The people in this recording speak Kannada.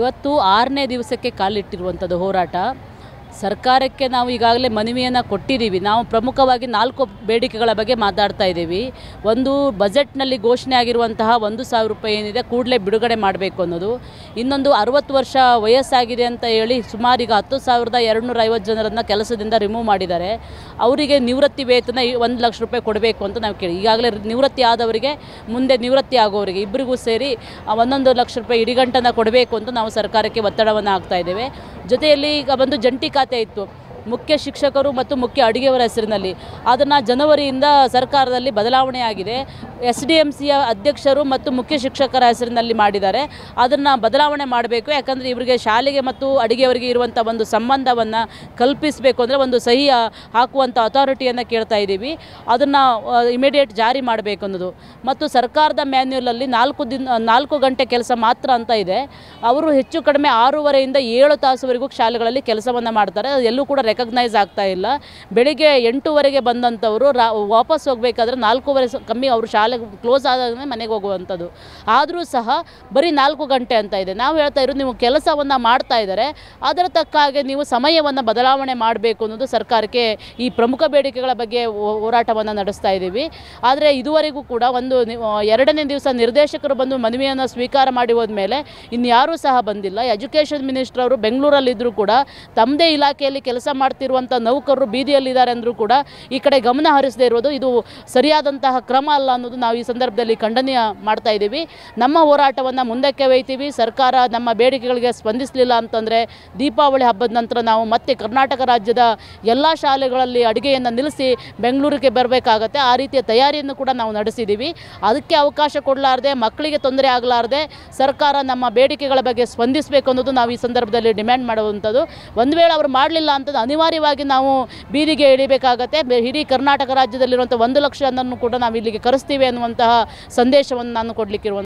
ಇವತ್ತು ಆರನೇ ದಿವಸಕ್ಕೆ ಕಾಲಿಟ್ಟಿರುವಂಥದ್ದು ಹೋರಾಟ ಸರ್ಕಾರಕ್ಕೆ ನಾವು ಈಗಾಗಲೇ ಮನವಿಯನ್ನು ಕೊಟ್ಟಿದ್ದೀವಿ ನಾವು ಪ್ರಮುಖವಾಗಿ ನಾಲ್ಕು ಬೇಡಿಕೆಗಳ ಬಗ್ಗೆ ಮಾತಾಡ್ತಾ ಇದ್ದೀವಿ ಒಂದು ಬಜೆಟ್ನಲ್ಲಿ ಘೋಷಣೆ ಆಗಿರುವಂತಹ ಒಂದು ಸಾವಿರ ರೂಪಾಯಿ ಏನಿದೆ ಕೂಡಲೇ ಬಿಡುಗಡೆ ಮಾಡಬೇಕು ಅನ್ನೋದು ಇನ್ನೊಂದು ಅರುವತ್ತು ವರ್ಷ ವಯಸ್ಸಾಗಿದೆ ಅಂತ ಹೇಳಿ ಸುಮಾರು ಈಗ ಹತ್ತು ಸಾವಿರದ ಎರಡುನೂರ ಐವತ್ತು ಜನರನ್ನು ಕೆಲಸದಿಂದ ರಿಮೂವ್ ಮಾಡಿದ್ದಾರೆ ಅವರಿಗೆ ನಿವೃತ್ತಿ ವೇತನ ಒಂದು ಲಕ್ಷ ರೂಪಾಯಿ ಕೊಡಬೇಕು ಅಂತ ನಾವು ಕೇಳಿ ಈಗಾಗಲೇ ನಿವೃತ್ತಿ ಆದವರಿಗೆ ಮುಂದೆ ನಿವೃತ್ತಿ ಆಗೋವರಿಗೆ ಇಬ್ಬರಿಗೂ ಸೇರಿ ಒಂದೊಂದು ಲಕ್ಷ ರೂಪಾಯಿ ಇಡಿಗಂಟನ್ನು ಕೊಡಬೇಕು ಅಂತ ನಾವು ಸರ್ಕಾರಕ್ಕೆ ಒತ್ತಡವನ್ನು ಹಾಕ್ತಾ ಇದ್ದೇವೆ ಜೊತೆಯಲ್ಲಿ ಈಗ ಬಂದು ಜಂಟಿ ಖಾತೆ ಇತ್ತು ಮುಖ್ಯ ಶಿಕ್ಷಕರು ಮತ್ತು ಮುಖ್ಯ ಅಡುಗೆಯವರ ಹೆಸರಿನಲ್ಲಿ ಅದನ್ನು ಜನವರಿಯಿಂದ ಸರ್ಕಾರದಲ್ಲಿ ಬದಲಾವಣೆಯಾಗಿದೆ ಎಸ್ ಡಿ ಎಮ್ ಸಿಯ ಅಧ್ಯಕ್ಷರು ಮತ್ತು ಮುಖ್ಯ ಶಿಕ್ಷಕರ ಹೆಸರಿನಲ್ಲಿ ಮಾಡಿದ್ದಾರೆ ಅದನ್ನು ಬದಲಾವಣೆ ಮಾಡಬೇಕು ಯಾಕಂದರೆ ಇವರಿಗೆ ಶಾಲೆಗೆ ಮತ್ತು ಅಡುಗೆಯವರಿಗೆ ಇರುವಂಥ ಒಂದು ಸಂಬಂಧವನ್ನು ಕಲ್ಪಿಸಬೇಕು ಅಂದರೆ ಒಂದು ಸಹಿ ಹಾಕುವಂಥ ಅಥಾರಿಟಿಯನ್ನು ಕೇಳ್ತಾ ಇದ್ದೀವಿ ಅದನ್ನು ಇಮಿಡಿಯೇಟ್ ಜಾರಿ ಮಾಡಬೇಕು ಅನ್ನೋದು ಮತ್ತು ಸರ್ಕಾರದ ಮ್ಯಾನ್ಯಲಲ್ಲಿ ನಾಲ್ಕು ದಿನ ನಾಲ್ಕು ಗಂಟೆ ಕೆಲಸ ಮಾತ್ರ ಅಂತ ಇದೆ ಅವರು ಹೆಚ್ಚು ಕಡಿಮೆ ಆರೂವರೆಯಿಂದ ಏಳು ತಾಸುವರೆಗೂ ಶಾಲೆಗಳಲ್ಲಿ ಕೆಲಸವನ್ನು ಮಾಡ್ತಾರೆ ಎಲ್ಲೂ ಕೂಡ ರೆಕಗ್ನೈಸ್ ಆಗ್ತಾ ಇಲ್ಲ ಬೆಳಿಗ್ಗೆ ಎಂಟೂವರೆಗೆ ಬಂದಂಥವರು ರಾ ವಾಪಸ್ ಹೋಗಬೇಕಾದ್ರೆ ನಾಲ್ಕೂವರೆ ಕಮ್ಮಿ ಅವರು ಶಾಲೆ ಕ್ಲೋಸ್ ಆದಾಗ ಮನೆಗೆ ಹೋಗುವಂಥದ್ದು ಆದರೂ ಸಹ ಬರೀ ನಾಲ್ಕು ಗಂಟೆ ಅಂತ ಇದೆ ನಾವು ಹೇಳ್ತಾ ಇರೋದು ನೀವು ಕೆಲಸವನ್ನು ಮಾಡ್ತಾ ಇದ್ದಾರೆ ಅದರ ತಕ್ಕ ಹಾಗೆ ನೀವು ಸಮಯವನ್ನು ಬದಲಾವಣೆ ಮಾಡಬೇಕು ಅನ್ನೋದು ಸರ್ಕಾರಕ್ಕೆ ಈ ಪ್ರಮುಖ ಬೇಡಿಕೆಗಳ ಬಗ್ಗೆ ಹೋರಾಟವನ್ನು ನಡೆಸ್ತಾ ಇದ್ದೀವಿ ಆದರೆ ಇದುವರೆಗೂ ಕೂಡ ಒಂದು ಎರಡನೇ ದಿವಸ ನಿರ್ದೇಶಕರು ಬಂದು ಮನವಿಯನ್ನು ಸ್ವೀಕಾರ ಮಾಡಿ ಮೇಲೆ ಇನ್ಯಾರೂ ಸಹ ಬಂದಿಲ್ಲ ಎಜುಕೇಷನ್ ಮಿನಿಸ್ಟ್ರವರು ಅವರು ಬೆಂಗಳೂರಲ್ಲಿದ್ದರೂ ಕೂಡ ತಮ್ಮದೇ ಇಲಾಖೆಯಲ್ಲಿ ಕೆಲಸ ಮಾಡ್ತಿರುವಂಥ ನೌಕರರು ಬೀದಿಯಲ್ಲಿದ್ದಾರೆ ಅಂದರೂ ಕೂಡ ಈ ಕಡೆ ಗಮನ ಹರಿಸದೇ ಇರೋದು ಇದು ಸರಿಯಾದಂತಹ ಕ್ರಮ ಅಲ್ಲ ಅನ್ನೋದು ನಾವು ಈ ಸಂದರ್ಭದಲ್ಲಿ ಖಂಡನೀಯ ಮಾಡ್ತಾ ಇದ್ದೀವಿ ನಮ್ಮ ಹೋರಾಟವನ್ನು ಮುಂದಕ್ಕೆ ಒಯ್ತೀವಿ ಸರ್ಕಾರ ನಮ್ಮ ಬೇಡಿಕೆಗಳಿಗೆ ಸ್ಪಂದಿಸಲಿಲ್ಲ ಅಂತಂದರೆ ದೀಪಾವಳಿ ಹಬ್ಬದ ನಂತರ ನಾವು ಮತ್ತೆ ಕರ್ನಾಟಕ ರಾಜ್ಯದ ಎಲ್ಲ ಶಾಲೆಗಳಲ್ಲಿ ಅಡುಗೆಯನ್ನು ನಿಲ್ಲಿಸಿ ಬೆಂಗಳೂರಿಗೆ ಬರಬೇಕಾಗತ್ತೆ ಆ ರೀತಿಯ ತಯಾರಿಯನ್ನು ಕೂಡ ನಾವು ನಡೆಸಿದ್ದೀವಿ ಅದಕ್ಕೆ ಅವಕಾಶ ಕೊಡಲಾರದೆ ಮಕ್ಕಳಿಗೆ ತೊಂದರೆ ಆಗಲಾರದೆ ಸರ್ಕಾರ ನಮ್ಮ ಬೇಡಿಕೆಗಳ ಬಗ್ಗೆ ಸ್ಪಂದಿಸಬೇಕು ಅನ್ನೋದು ನಾವು ಈ ಸಂದರ್ಭದಲ್ಲಿ ಡಿಮ್ಯಾಂಡ್ ಮಾಡುವಂಥದ್ದು ಒಂದು ವೇಳೆ ಅವರು ಮಾಡಲಿಲ್ಲ ಅಂತಂದು ಅನಿವಾರ್ಯವಾಗಿ ನಾವು ಬೀದಿಗೆ ಇಳಿಬೇಕಾಗತ್ತೆ ಇಡೀ ಕರ್ನಾಟಕ ರಾಜ್ಯದಲ್ಲಿರುವಂತಹ ಒಂದು ಲಕ್ಷ ಜನರನ್ನು ಕೂಡ ನಾವು ಇಲ್ಲಿಗೆ ಕರೆಸ್ತೀವಿ ಅನ್ನುವಂತಹ ಸಂದೇಶವನ್ನು ನಾನು ಕೊಡಲಿಕ್ಕಿರುವಂಥ